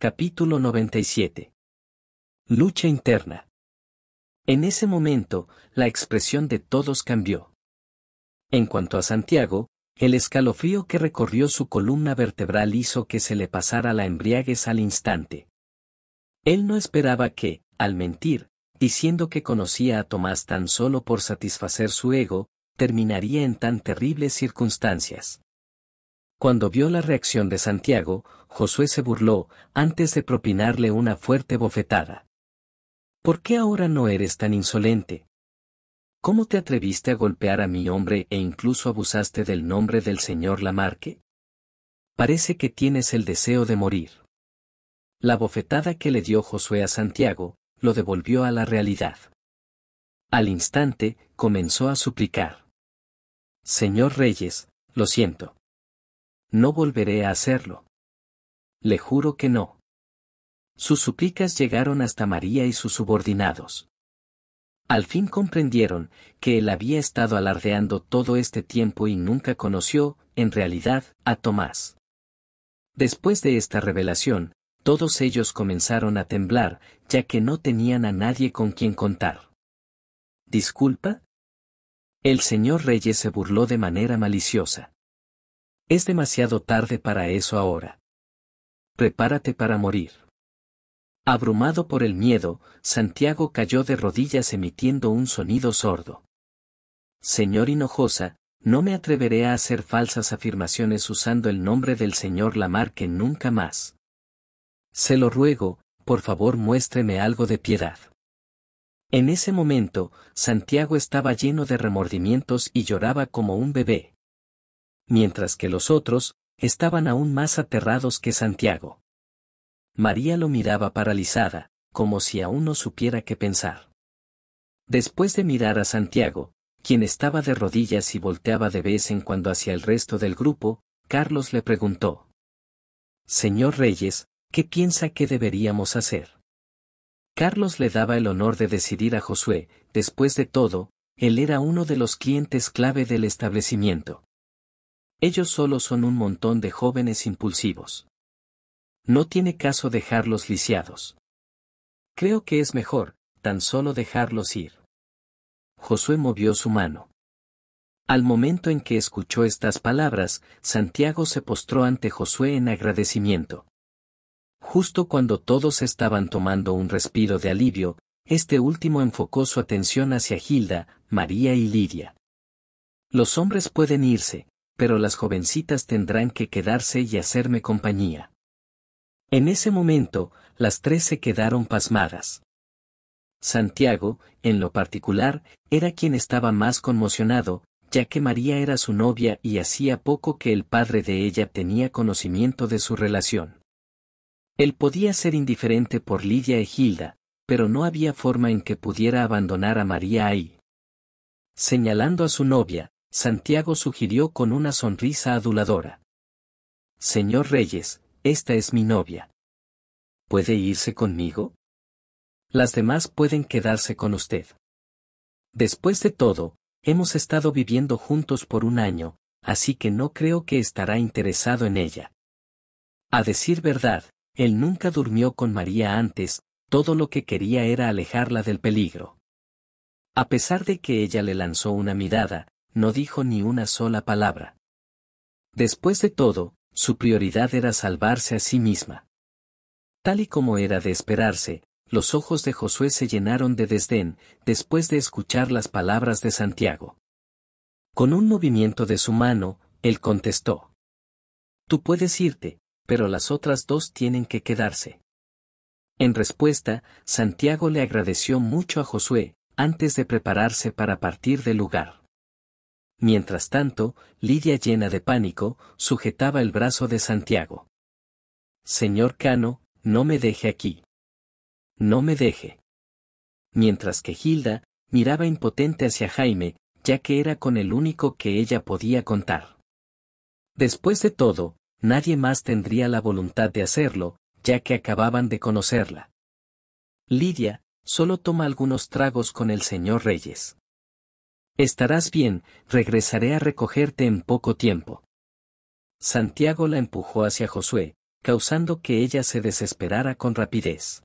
Capítulo 97. Lucha interna. En ese momento, la expresión de todos cambió. En cuanto a Santiago, el escalofrío que recorrió su columna vertebral hizo que se le pasara la embriaguez al instante. Él no esperaba que, al mentir, diciendo que conocía a Tomás tan solo por satisfacer su ego, terminaría en tan terribles circunstancias. Cuando vio la reacción de Santiago, Josué se burló, antes de propinarle una fuerte bofetada. ¿Por qué ahora no eres tan insolente? ¿Cómo te atreviste a golpear a mi hombre e incluso abusaste del nombre del señor Lamarque? Parece que tienes el deseo de morir. La bofetada que le dio Josué a Santiago, lo devolvió a la realidad. Al instante, comenzó a suplicar. Señor Reyes, lo siento. No volveré a hacerlo. Le juro que no. Sus súplicas llegaron hasta María y sus subordinados. Al fin comprendieron que él había estado alardeando todo este tiempo y nunca conoció, en realidad, a Tomás. Después de esta revelación, todos ellos comenzaron a temblar, ya que no tenían a nadie con quien contar. ¿Disculpa? El señor Reyes se burló de manera maliciosa. Es demasiado tarde para eso ahora. Prepárate para morir. Abrumado por el miedo, Santiago cayó de rodillas emitiendo un sonido sordo. Señor Hinojosa, no me atreveré a hacer falsas afirmaciones usando el nombre del señor Lamarque nunca más. Se lo ruego, por favor muéstreme algo de piedad. En ese momento, Santiago estaba lleno de remordimientos y lloraba como un bebé mientras que los otros, estaban aún más aterrados que Santiago. María lo miraba paralizada, como si aún no supiera qué pensar. Después de mirar a Santiago, quien estaba de rodillas y volteaba de vez en cuando hacia el resto del grupo, Carlos le preguntó. Señor Reyes, ¿qué piensa que deberíamos hacer? Carlos le daba el honor de decidir a Josué, después de todo, él era uno de los clientes clave del establecimiento. Ellos solo son un montón de jóvenes impulsivos. No tiene caso dejarlos lisiados. Creo que es mejor, tan solo dejarlos ir. Josué movió su mano. Al momento en que escuchó estas palabras, Santiago se postró ante Josué en agradecimiento. Justo cuando todos estaban tomando un respiro de alivio, este último enfocó su atención hacia Gilda, María y Lidia. Los hombres pueden irse, pero las jovencitas tendrán que quedarse y hacerme compañía. En ese momento, las tres se quedaron pasmadas. Santiago, en lo particular, era quien estaba más conmocionado, ya que María era su novia y hacía poco que el padre de ella tenía conocimiento de su relación. Él podía ser indiferente por Lidia e Gilda, pero no había forma en que pudiera abandonar a María ahí. Señalando a su novia, Santiago sugirió con una sonrisa aduladora. Señor Reyes, esta es mi novia. ¿Puede irse conmigo? Las demás pueden quedarse con usted. Después de todo, hemos estado viviendo juntos por un año, así que no creo que estará interesado en ella. A decir verdad, él nunca durmió con María antes, todo lo que quería era alejarla del peligro. A pesar de que ella le lanzó una mirada, no dijo ni una sola palabra. Después de todo, su prioridad era salvarse a sí misma. Tal y como era de esperarse, los ojos de Josué se llenaron de desdén después de escuchar las palabras de Santiago. Con un movimiento de su mano, él contestó. Tú puedes irte, pero las otras dos tienen que quedarse. En respuesta, Santiago le agradeció mucho a Josué, antes de prepararse para partir del lugar. Mientras tanto, Lidia llena de pánico, sujetaba el brazo de Santiago. Señor Cano, no me deje aquí. No me deje. Mientras que Hilda, miraba impotente hacia Jaime, ya que era con el único que ella podía contar. Después de todo, nadie más tendría la voluntad de hacerlo, ya que acababan de conocerla. Lidia, solo toma algunos tragos con el señor Reyes. Estarás bien, regresaré a recogerte en poco tiempo. Santiago la empujó hacia Josué, causando que ella se desesperara con rapidez.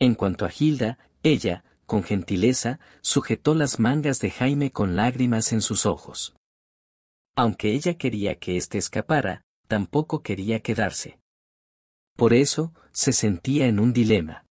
En cuanto a Gilda, ella, con gentileza, sujetó las mangas de Jaime con lágrimas en sus ojos. Aunque ella quería que éste escapara, tampoco quería quedarse. Por eso, se sentía en un dilema.